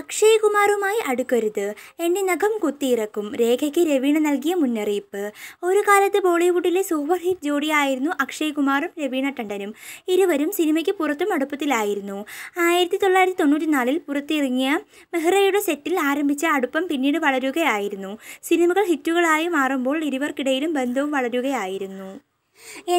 അക്ഷയ് കുമാറുമായി അടുക്കരുത് എൻ്റെ നഖം കുത്തിയിറക്കും രേഖയ്ക്ക് രവീണ നൽകിയ മുന്നറിയിപ്പ് ഒരു കാലത്ത് ബോളിവുഡിലെ സൂപ്പർ ഹിറ്റ് ജോഡിയായിരുന്നു അക്ഷയ് കുമാറും രവീണ ടണ്ടനും ഇരുവരും സിനിമയ്ക്ക് പുറത്തും അടുപ്പത്തിലായിരുന്നു ആയിരത്തി തൊള്ളായിരത്തി തൊണ്ണൂറ്റിനാലിൽ പുറത്തിറങ്ങിയ മെഹ്റയുടെ സെറ്റിൽ ആരംഭിച്ച അടുപ്പം പിന്നീട് വളരുകയായിരുന്നു സിനിമകൾ ഹിറ്റുകളായി മാറുമ്പോൾ ഇരുവർക്കിടയിലും ബന്ധവും വളരുകയായിരുന്നു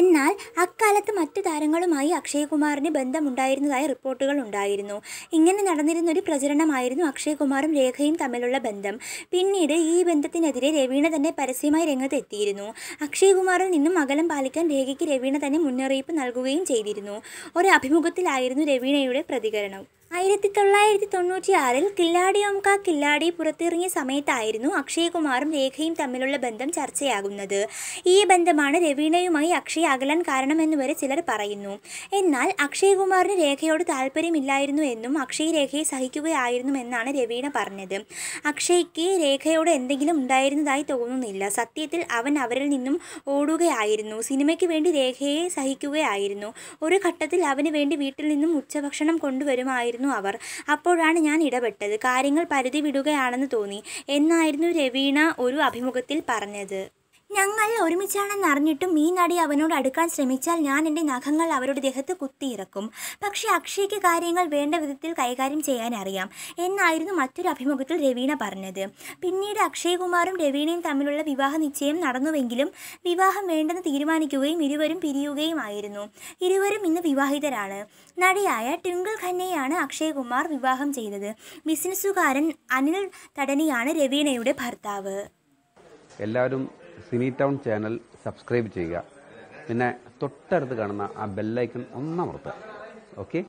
എന്നാൽ അക്കാലത്ത് മറ്റു താരങ്ങളുമായി അക്ഷയകുമാറിന് കുമാറിന് ബന്ധമുണ്ടായിരുന്നതായ റിപ്പോർട്ടുകൾ ഉണ്ടായിരുന്നു ഇങ്ങനെ നടന്നിരുന്ന ഒരു പ്രചരണമായിരുന്നു അക്ഷയകുമാറും രേഖയും തമ്മിലുള്ള ബന്ധം പിന്നീട് ഈ ബന്ധത്തിനെതിരെ രവീണ തന്നെ പരസ്യമായി രംഗത്തെത്തിയിരുന്നു അക്ഷയ് നിന്നും അകലം പാലിക്കാൻ രേഖയ്ക്ക് രവീണ തന്നെ മുന്നറിയിപ്പ് നൽകുകയും ചെയ്തിരുന്നു ഒരു അഭിമുഖത്തിലായിരുന്നു രവീണയുടെ പ്രതികരണം ആയിരത്തി തൊള്ളായിരത്തി തൊണ്ണൂറ്റി ആറിൽ കില്ലാടി ഓം കില്ലാടി പുറത്തിറങ്ങിയ സമയത്തായിരുന്നു അക്ഷയ്കുമാറും രേഖയും തമ്മിലുള്ള ബന്ധം ചർച്ചയാകുന്നത് ഈ ബന്ധമാണ് രവീണയുമായി അക്ഷയ് അകലാൻ കാരണമെന്ന് വരെ ചിലർ പറയുന്നു എന്നാൽ അക്ഷയ്കുമാറിന് രേഖയോട് താല്പര്യമില്ലായിരുന്നു എന്നും അക്ഷയ് രേഖയെ സഹിക്കുകയായിരുന്നു എന്നാണ് രവീണ പറഞ്ഞത് അക്ഷയ്ക്ക് രേഖയോട് എന്തെങ്കിലും ഉണ്ടായിരുന്നതായി തോന്നുന്നില്ല സത്യത്തിൽ അവൻ അവരിൽ നിന്നും ഓടുകയായിരുന്നു സിനിമയ്ക്ക് വേണ്ടി രേഖയെ സഹിക്കുകയായിരുന്നു ഒരു ഘട്ടത്തിൽ അവന് വേണ്ടി വീട്ടിൽ നിന്നും ഉച്ചഭക്ഷണം കൊണ്ടുവരുമായിരുന്നു ആയിരുന്നു അവർ അപ്പോഴാണ് ഞാൻ ഇടപെട്ടത് കാര്യങ്ങൾ പരിധി വിടുകയാണെന്ന് തോന്നി എന്നായിരുന്നു രവീണ ഒരു അഭിമുഖത്തിൽ പറഞ്ഞത് ഞങ്ങൾ ഒരുമിച്ചാണെന്ന് അറിഞ്ഞിട്ടും ഈ നടി അവനോട് അടുക്കാൻ ശ്രമിച്ചാൽ ഞാൻ എൻ്റെ നഖങ്ങൾ അവരുടെ ദേഹത്ത് കുത്തിയിറക്കും പക്ഷേ അക്ഷയ്ക്ക് കാര്യങ്ങൾ വേണ്ട വിധത്തിൽ കൈകാര്യം ചെയ്യാൻ അറിയാം എന്നായിരുന്നു മറ്റൊരു അഭിമുഖത്തിൽ രവീണ പറഞ്ഞത് പിന്നീട് അക്ഷയ്കുമാറും രവീണയും തമ്മിലുള്ള വിവാഹ നിശ്ചയം നടന്നുവെങ്കിലും വിവാഹം വേണ്ടെന്ന് തീരുമാനിക്കുകയും ഇരുവരും പിരിയുകയുമായിരുന്നു ഇരുവരും ഇന്ന് വിവാഹിതരാണ് നടിയായ ട്വിങ്കിൾ ഖന്നയാണ് അക്ഷയ്കുമാർ വിവാഹം ചെയ്തത് ബിസിനസ്സുകാരൻ അനിൽ തടനിയാണ് രവീണയുടെ ഭർത്താവ് എല്ലാവരും സിനി ടൗൺ ചാനൽ സബ്സ്ക്രൈബ് ചെയ്യുക പിന്നെ തൊട്ടടുത്ത് കാണുന്ന ആ ബെല്ലൈക്കൺ ഒന്നാമർത്തുക ഓക്കെ